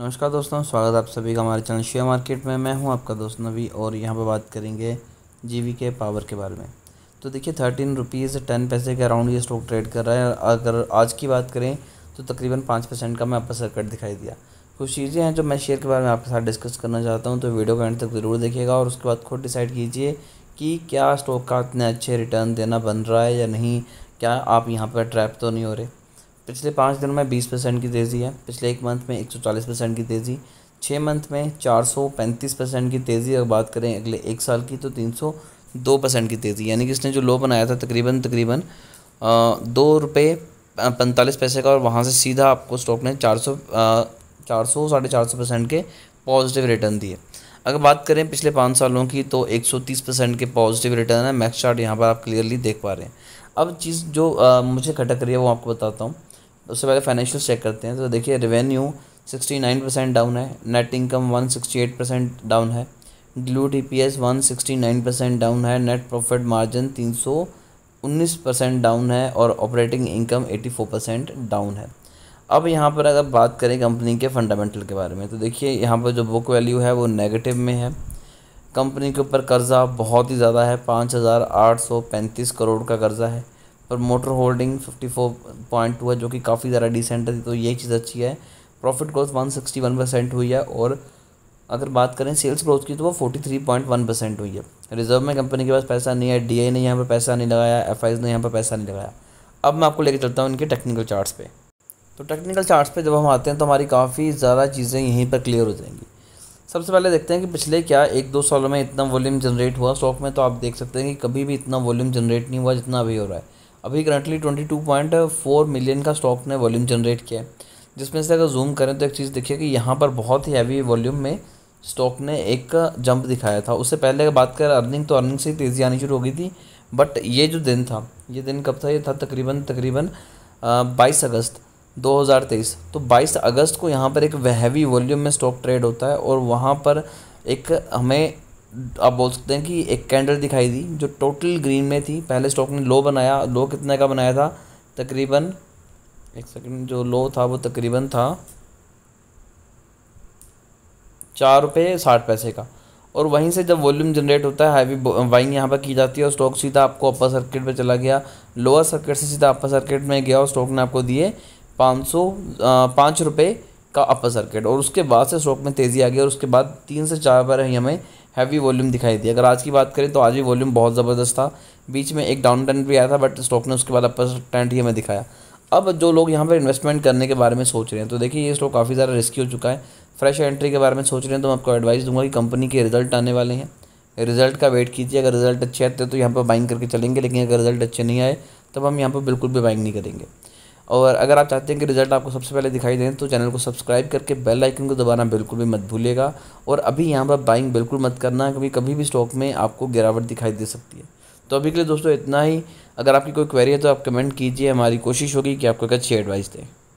नमस्कार दोस्तों स्वागत आप सभी का हमारे चैनल शेयर मार्केट में मैं हूं आपका दोस्त नवी और यहां पर बात करेंगे जी के पावर के बारे में तो देखिए थर्टीन रुपीज़ टेन पैसे के अराउंड ये स्टॉक ट्रेड कर रहा है अगर आज की बात करें तो तकरीबन पाँच परसेंट का मैं आपका सर्कट दिखाई दिया कुछ चीज़ें हैं जो मैं शेयर के बारे में आपके साथ डिस्कस करना चाहता हूँ तो वीडियो को एंड तक ज़रूर देखिएगा और उसके बाद खुद डिसाइड कीजिए कि क्या स्टॉक का इतने अच्छे रिटर्न देना बन रहा है या नहीं क्या आप यहाँ पर ट्रैप तो नहीं हो रहे पिछले पाँच दिनों में बीस परसेंट की तेज़ी है पिछले एक मंथ में एक सौ चालीस परसेंट की तेज़ी छः मंथ में चार सौ पैंतीस परसेंट की तेज़ी अगर बात करें अगले एक साल की तो तीन सौ दो परसेंट की तेज़ी यानी कि इसने जो लो बनाया था तकरीबन तकरीबन दो रुपये पैंतालीस पैसे का और वहाँ से सीधा आपको स्टॉक ने चार सौ चार सौ साढ़े चार सौ परसेंट के पॉजिटिव रिटर्न दिए अगर बात करें पिछले पाँच सालों की तो एक सौ तीस परसेंट के पॉजिटिव रिटर्न है मैक्स चार्ट यहाँ पर आप क्लियरली देख पा रहे हैं अब चीज़ जो आ, मुझे खटक रही है वो आपको बताता हूँ उससे पहले फाइनेंशियल चेक करते हैं तो देखिए revenue sixty nine percent down है net income one sixty eight percent down है ग्लू D P S one sixty nine percent down है नेट प्रॉफिट मार्जिन तीन सौ उन्नीस परसेंट डाउन है और operating income eighty four percent down है अब यहाँ पर अगर बात करें कंपनी के फंडामेंटल के बारे में तो देखिए यहाँ पर जो बुक वैल्यू है वो नेगेटिव में है कंपनी के ऊपर कर्ज़ा बहुत ही ज़्यादा है पाँच हज़ार आठ सौ पैंतीस करोड़ का कर्ज़ा है और motor holding fifty four point two है जो कि काफ़ी ज़्यादा डिसेंट है तो ये चीज़ अच्छी है profit growth one sixty one percent हुई है और अगर बात करें सेल्स ग्रोथ की तो वो थ्री पॉइंट वन परसेंट हुई है रिजर्व में कंपनी के पास पैसा नहीं है डी ने यहाँ पर पैसा नहीं लगाया एफ ने यहाँ पर पैसा नहीं लगाया अब मैं आपको लेकर चलता हूँ इनके टेक्निकल चार्ट्स पे तो टेक्निकल चार्ट्स पे जब हम आते हैं तो हमारी काफ़ी ज़्यादा चीज़ें यहीं पर क्लियर हो जाएंगी सबसे पहले देखते हैं कि पिछले क्या एक दो सालों में इतना वॉल्यूम जनरेट हुआ स्टॉक में तो आप देख सकते हैं कि कभी भी इतना वॉल्यूम जनरेट नहीं हुआ जितना अभी हो रहा है अभी currently twenty two point four million का स्टॉक ने वॉल्यूम जनरेट किया है जिसमें से अगर जूम करें तो एक चीज़ देखिए कि यहाँ पर बहुत ही हैवी वॉल्यूम में स्टॉक ने एक जंप दिखाया था उससे पहले अगर बात करें अर्निंग तो अर्निंग से तेज़ी आनी शुरू हो गई थी बट ये जो दिन था ये दिन कब था ये था तकरीबन तकरीबन बाईस अगस्त 2023 तो 22 अगस्त को यहाँ पर एक हैवी वॉल्यूम में स्टॉक ट्रेड होता है और वहाँ पर एक हमें आप बोल सकते हैं कि एक कैंडल दिखाई दी जो टोटल ग्रीन में थी पहले स्टॉक ने लो बनाया लो कितने का बनाया था तकरीबन एक सेकंड जो लो था वो तकरीबन था चार रुपये साठ पैसे का और वहीं से जब वॉल्यूम जनरेट होता है हाईवी बाइंग यहाँ पर की जाती है और स्टॉक सीधा आपको अपर सर्किट पर चला गया लोअर सर्किट से सीधा अपर सर्किट में गया और स्टॉक ने आपको दिए पाँच सौ पाँच रुपये का अपर सर्किट और उसके बाद से स्टॉक में तेज़ी आ गई और उसके बाद तीन से चार बार ही हमें हैवी वॉल्यूम दिखाई दी अगर आज की बात करें तो आज भी वॉल्यूम बहुत ज़बरदस्त था बीच में एक डाउन ट्रेंड भी आया था बट स्टॉक ने उसके बाद अपर ट्रेंड ही हमें दिखाया अब जो लोग यहाँ पर इन्वेस्टमेंट करने के बारे में सोच रहे हैं तो देखिए ये स्टॉक काफ़ी ज़्यादा रिस्की हो चुका है फ्रेश एंट्री के बारे में सोच रहे हैं तो मैं आपको एडवाइस दूंगा कि कंपनी के रिजल्ट आने वाले हैं रिजल्ट का वेट कीजिए अगर रिजल्ट अच्छे आते हैं तो यहाँ पर बाइंग करके चलेंगे लेकिन अगर रिजल्ट अच्छे नहीं आए तब हम यहाँ पर बिल्कुल भी बाइंग नहीं करेंगे और अगर आप चाहते हैं कि रिज़ल्ट आपको सबसे पहले दिखाई दें तो चैनल को सब्सक्राइब करके बेल आइकन को दबाना बिल्कुल भी मत भूलिएगा और अभी यहाँ पर बाइंग बिल्कुल मत करना क्योंकि कभी भी स्टॉक में आपको गिरावट दिखाई दे सकती है तो अभी के लिए दोस्तों इतना ही अगर आपकी कोई क्वेरी है तो आप कमेंट कीजिए हमारी कोशिश होगी कि आपको एक अच्छी एडवाइस दें